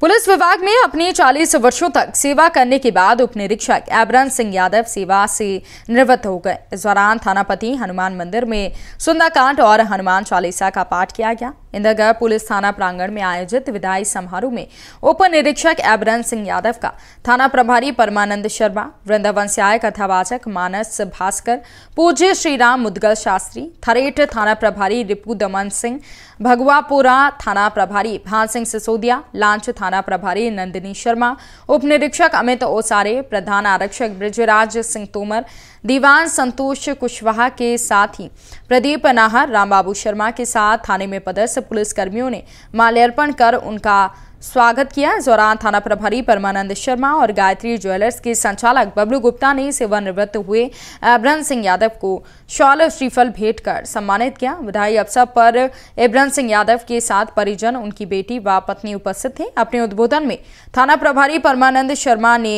police विभाग में अपने 40 वर्षों तक सेवा करने के बाद उप निरीक्षक एबरन सिंह यादव सेवा से निवृत्त हो गए इस दौरान थानापति हनुमान मंदिर में सुंदरकांड और हनुमान चालीसा का पाठ किया गया इंदरगढ़ पुलिस थाना प्रांगण में आयोजित विदाई समारोह में उप निरीक्षक एबरन सिंह यादव का थाना प्रभारी परमानंद शर्मा वृंदावन आय कथावाचक मानस भास्कर पूज्य श्री राम मुदगल शास्त्री थरेठ थाना प्रभारी रिपू दमन सिंह भगवापुरा थाना प्रभारी भान सिंह सिसोदिया लांच थाना थाना प्रभारी नंदिनी शर्मा उप निरीक्षक अमित ओसारे प्रधान आरक्षक ब्रजराज सिंह तोमर दीवान संतोष कुशवाहा के साथ ही प्रदीप नाहर रामबाबू शर्मा के साथ थाने में पदस्थ पुलिसकर्मियों ने माल्यार्पण कर उनका स्वागत किया इस दौरान थाना प्रभारी परमानंद शर्मा और गायत्री ज्वेलर्स के संचालक बबलू गुप्ता ने सेवानिवृत्त हुए एबरन सिंह यादव को शॉल श्रीफल भेंट कर सम्मानित किया विधायी अवसर पर एबरन सिंह यादव के साथ परिजन उनकी बेटी व पत्नी उपस्थित थे अपने उद्बोधन में थाना प्रभारी परमानंद शर्मा ने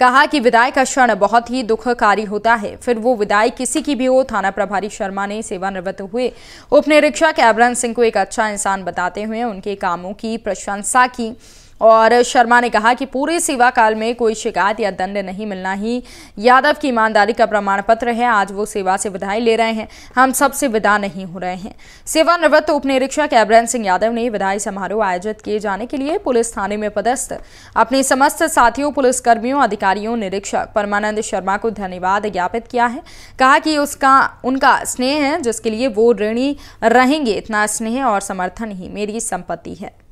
कहा कि विदाई का क्षण बहुत ही दुखकारी होता है फिर वो विदाई किसी की भी हो थाना प्रभारी शर्मा ने सेवानिवृत्त हुए उप निरीक्षक एबरन सिंह को एक अच्छा इंसान बताते हुए उनके कामों की प्रशंसा की और शर्मा ने कहा कि पूरे सेवा काल में कोई शिकायत या दंड नहीं मिलना ही यादव की ईमानदारी का प्रमाण पत्र है आज वो सेवा से विदाई ले रहे हैं हम सबसे विदा नहीं हो रहे हैं सेवानिवृत्त उप निरीक्षक एब्रहन सिंह यादव ने विदाई समारोह आयोजित किए जाने के लिए पुलिस थाने में पदस्थ अपने समस्त साथियों पुलिसकर्मियों अधिकारियों निरीक्षक परमानंद शर्मा को धन्यवाद ज्ञापित किया है कहा कि उसका उनका स्नेह है जिसके लिए वो ऋणी रहेंगे इतना स्नेह और समर्थन ही मेरी संपत्ति है